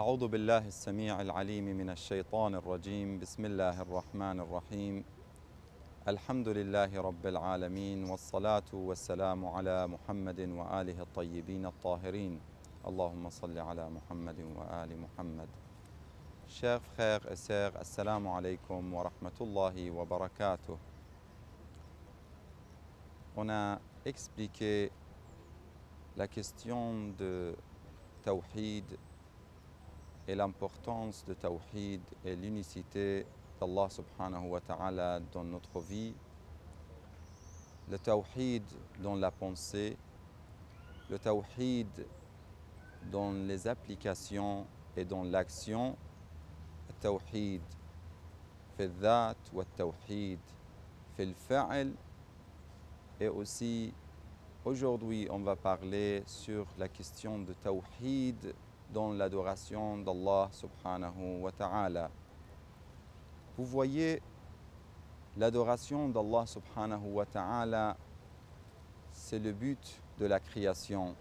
أعوذ بالله السميع العليم من الشيطان الرجيم بسم الله الرحمن الرحيم الحمد لله رب العالمين والصلاة والسلام على محمد وآله الطيبين الطاهرين اللهم صل على محمد وآل محمد شيخ خير أسير السلام عليكم ورحمة الله وبركاته On a expliqué la question de tawhid et l'importance de Tawhid et l'unicité d'Allah subhanahu wa ta'ala dans notre vie, le Tawhid dans la pensée, le Tawhid dans les applications et dans l'action, le Tawhid في الذات والتوحيد في الفعل et aussi aujourd'hui on va parler sur la question de tawhid dans l'adoration d'Allah subhanahu wa ta'ala. Vous voyez, l'adoration d'Allah subhanahu wa ta'ala, c'est le but de la création.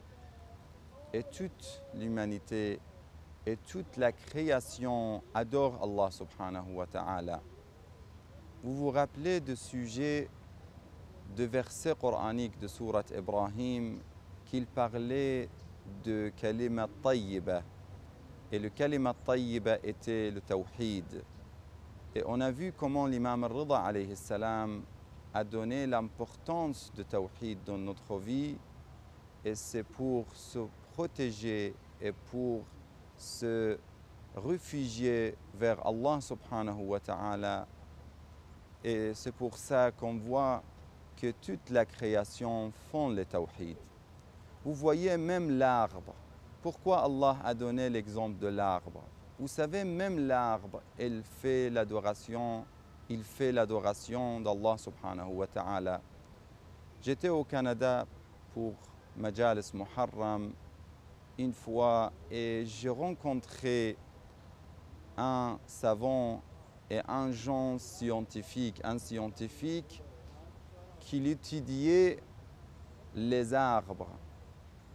Et toute l'humanité et toute la création adore Allah subhanahu wa ta'ala. Vous vous rappelez de sujet de verset coranique de Sourate Ibrahim qu'il parlait de kalima tayyiba. Et le kalima tayyiba était le tawhid. Et on a vu comment l'imam Rida alayhi a donné l'importance du tawhid dans notre vie. Et c'est pour se protéger et pour se réfugier vers Allah subhanahu wa ta'ala. Et c'est pour ça qu'on voit que toute la création font le tawhid. Vous voyez même l'arbre. Pourquoi Allah a donné l'exemple de l'arbre Vous savez, même l'arbre, il fait l'adoration, il fait l'adoration d'Allah subhanahu wa ta'ala. J'étais au Canada pour Majalis Muharram une fois et j'ai rencontré un savant et un genre scientifique, un scientifique qui étudiait les arbres.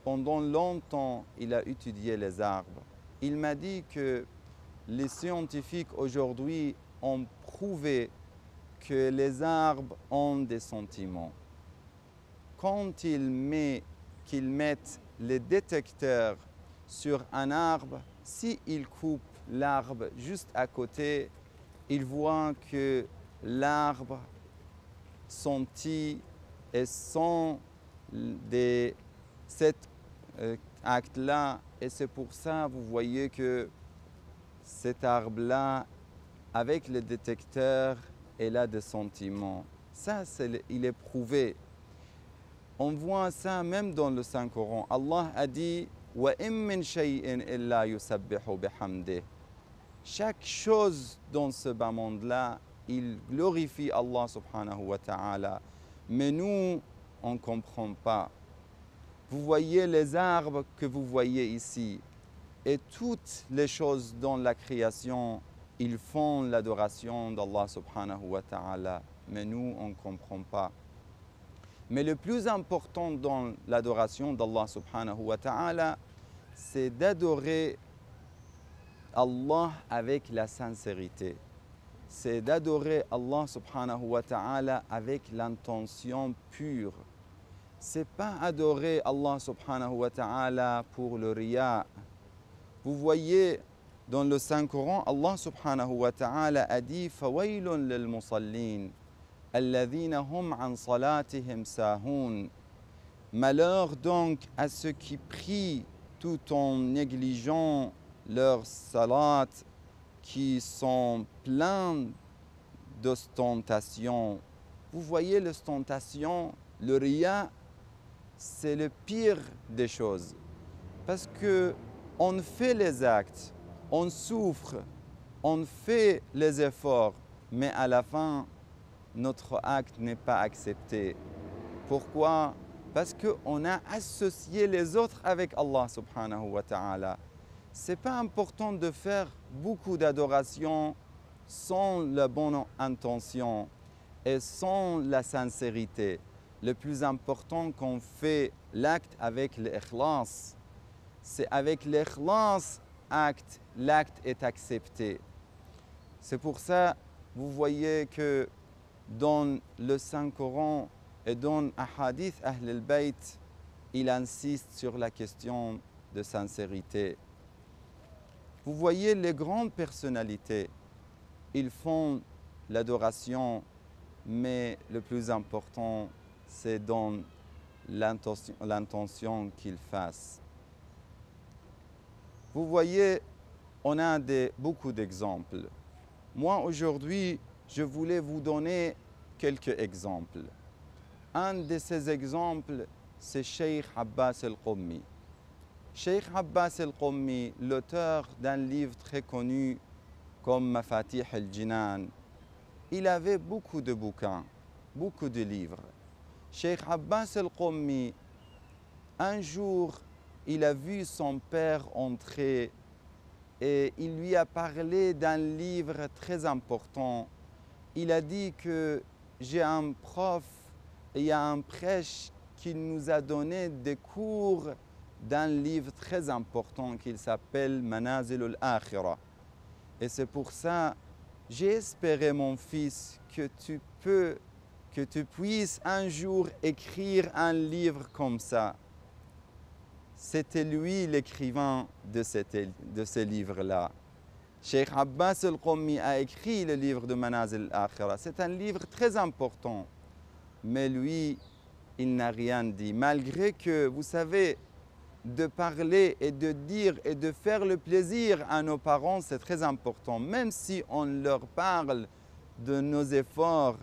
Pendant longtemps, il a étudié les arbres. Il m'a dit que les scientifiques aujourd'hui ont prouvé que les arbres ont des sentiments. Quand ils, mettent les détecteurs sur un arbre, s'ils coupent l'arbre juste à côté, ils voient que l'arbre sentit et sent des cette euh, acte-là. Et c'est pour ça, vous voyez que cet arbre-là, avec le détecteur, il a des sentiments. Ça, c'est il est prouvé. On voit ça même dans le Saint-Coran. Allah a dit chaque chose dans ce bas monde-là, il glorifie Allah subhanahu wa ta'ala. Mais nous, on ne comprend pas. Vous voyez les arbres que vous voyez ici et toutes les choses dans la création, ils font l'adoration d'Allah subhanahu wa ta'ala. Mais nous, on ne comprend pas. Mais le plus important dans l'adoration d'Allah subhanahu wa ta'ala, c'est d'adorer Allah avec la sincérité. C'est d'adorer Allah subhanahu wa ta'ala avec l'intention pure c'est pas adorer Allah subhanahu wa ta'ala pour le ria. Vous voyez dans le Saint-Coran, Allah subhanahu wa ta'ala a dit فَوَيْلٌ لِلْمُصَلِّينَ alladhina hum an salatihim sahoun. » Malheur donc à ceux qui prient tout en négligeant leurs salat qui sont pleins d'ostentation. Vous voyez l'ostentation, le ria, c'est le pire des choses. Parce que on fait les actes, on souffre, on fait les efforts, mais à la fin, notre acte n'est pas accepté. Pourquoi Parce qu'on a associé les autres avec Allah subhanahu wa ta'ala. C'est pas important de faire beaucoup d'adoration sans la bonne intention et sans la sincérité le plus important qu'on fait l'acte avec l'ikhlas. C'est avec l'ikhlas acte, l'acte est accepté. C'est pour ça, vous voyez que dans le Saint-Coran et dans Ahadith Ahl al-Bayt, il insiste sur la question de sincérité. Vous voyez les grandes personnalités, ils font l'adoration, mais le plus important, c'est dans l'intention qu'il fasse. Vous voyez, on a beaucoup d'exemples. Moi, aujourd'hui, je voulais vous donner quelques exemples. Un de ces exemples, c'est Sheikh Abbas al-Qummi. Sheikh Abbas al-Qummi, l'auteur d'un livre très connu comme Mafatih al-Jinan, il avait beaucoup de bouquins, beaucoup de livres. Cheikh Abbas Al un jour, il a vu son père entrer et il lui a parlé d'un livre très important. Il a dit que j'ai un prof et un prêche qui nous a donné des cours d'un livre très important qui s'appelle Manazil al-Akhira. Et c'est pour ça, j'ai espéré mon fils que tu peux que tu puisses un jour écrire un livre comme ça. C'était lui l'écrivain de, de, ce livre-là. Cheikh Abbas al a écrit le livre de Manazil al akhirah C'est un livre très important. Mais lui, il n'a rien dit. Malgré que, vous savez, de parler et de dire et de faire le plaisir à nos parents, c'est très important. Même si on leur parle de nos efforts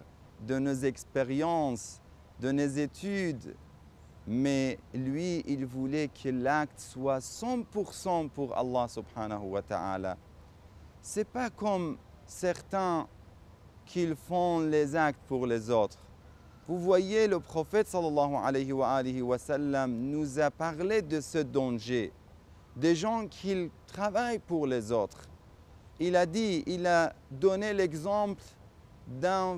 de nos expériences, de nos études. Mais lui, il voulait que l'acte soit 100% pour Allah subhanahu wa ta'ala. C'est pas comme certains qu'ils font les actes pour les autres. Vous voyez, le prophète sallallahu nous a parlé de ce danger, des gens qui travaillent pour les autres. Il a dit, il a donné l'exemple d'un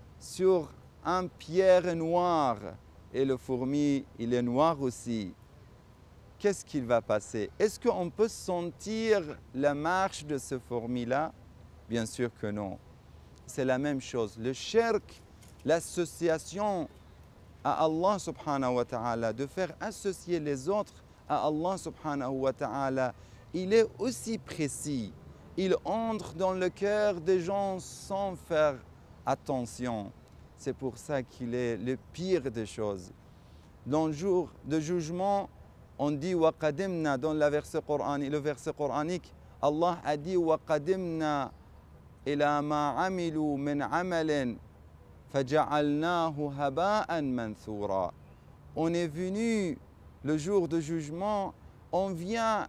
sur un pierre noire et le fourmi, il est noir aussi, qu'est-ce qu'il va passer Est-ce qu'on peut sentir la marche de ce fourmi-là Bien sûr que non. C'est la même chose. Le shirk, l'association à Allah subhanahu wa ta'ala, de faire associer les autres à Allah subhanahu wa ta'ala, il est aussi précis. Il entre dans le cœur des gens sans faire attention. C'est pour ça qu'il est le pire des choses. Dans le jour de jugement, on dit waqadimna dans la verse le verset coranique. Allah a dit waqadimna ila ma amilu min amalin faja'alnahu haba'an manthura. On est venu le jour de jugement, on vient,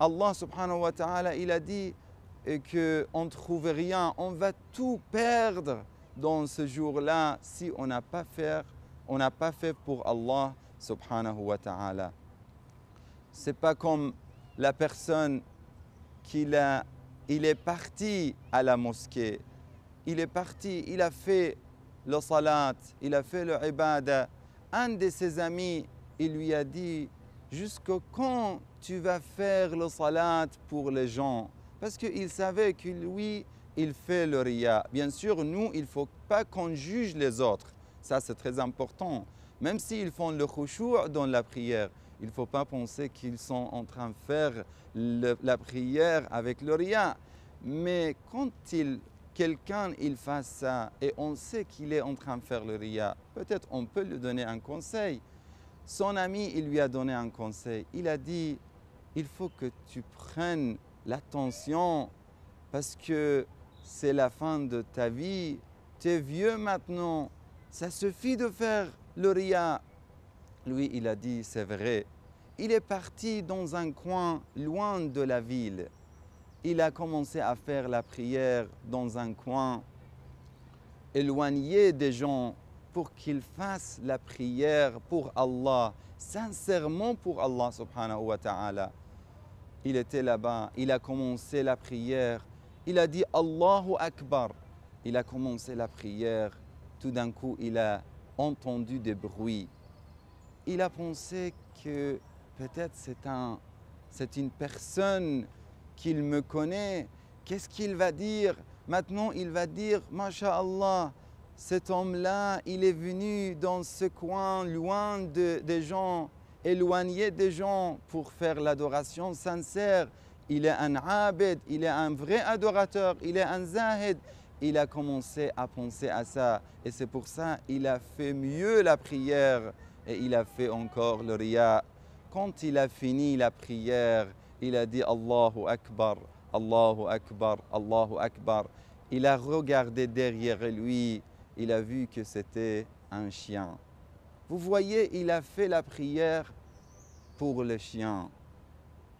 Allah subhanahu wa ta'ala, il a dit et qu'on ne trouve rien, on va tout perdre dans ce jour-là si on n'a pas fait, on n'a pas fait pour Allah subhanahu wa ta'ala. C'est pas comme la personne qui a, il est parti à la mosquée, il est parti, il a fait le salat, il a fait le ibadah. Un de ses amis, il lui a dit, jusqu'au quand tu vas faire le salat pour les gens parce qu'il savait que lui, il fait le ria. Bien sûr, nous, il ne faut pas qu'on juge les autres. Ça, c'est très important. Même s'ils font le khushu' dans la prière, il ne faut pas penser qu'ils sont en train de faire la prière avec le ria. Mais quand il, quelqu'un il fait ça et on sait qu'il est en train de faire le ria, peut-être on peut lui donner un conseil. Son ami, il lui a donné un conseil. Il a dit, il faut que tu prennes l'attention parce que c'est la fin de ta vie. Tu es vieux maintenant. Ça suffit de faire le ria. Lui, il a dit, c'est vrai. Il est parti dans un coin loin de la ville. Il a commencé à faire la prière dans un coin éloigné des gens pour qu'ils fassent la prière pour Allah, sincèrement pour Allah subhanahu wa ta'ala. Il était là-bas, il a commencé la prière. Il a dit Allahu Akbar. Il a commencé la prière. Tout d'un coup, il a entendu des bruits. Il a pensé que peut-être c'est un, une personne qu'il me connaît. Qu'est-ce qu'il va dire Maintenant, il va dire, Masha'Allah, cet homme-là, il est venu dans ce coin, loin de, des gens éloigné des gens pour faire l'adoration sincère. Il est un abed, il est un vrai adorateur, il est un zahid. Il a commencé à penser à ça et c'est pour ça il a fait mieux la prière et il a fait encore le riya. Quand il a fini la prière, il a dit Allahu Akbar, Allahu Akbar, Allahu Akbar. Il a regardé derrière lui, il a vu que c'était un chien. Vous voyez, il a fait la prière pour le chien.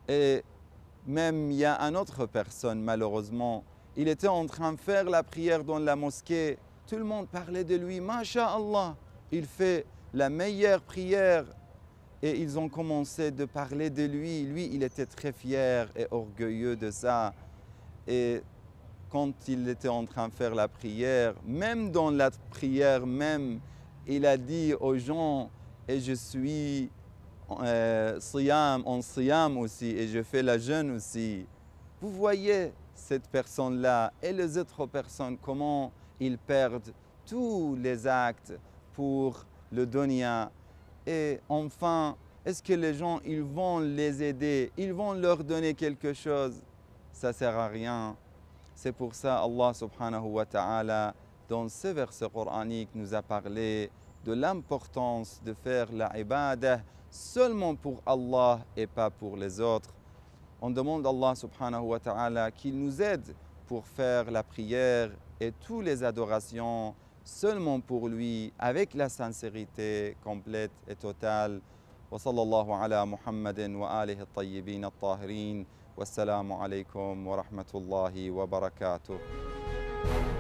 Et même il y a une autre personne, malheureusement, il était en train de faire la prière dans la mosquée. Tout le monde parlait de lui, Masha'Allah, il fait la meilleure prière. Et ils ont commencé de parler de lui. Lui, il était très fier et orgueilleux de ça. Et quand il était en train de faire la prière, même dans la prière même, il a dit aux gens, et je suis euh, en Siam aussi, et je fais la jeûne aussi. Vous voyez cette personne-là et les autres personnes, comment ils perdent tous les actes pour le Donia. Et enfin, est-ce que les gens, ils vont les aider, ils vont leur donner quelque chose Ça ne sert à rien. C'est pour ça Allah subhanahu wa ta'ala dans ce verset coranique nous a parlé de l'importance de faire la seulement pour Allah et pas pour les autres. On demande à Allah subhanahu wa ta'ala qu'il nous aide pour faire la prière et toutes les adorations seulement pour lui avec la sincérité complète et totale. wa at wa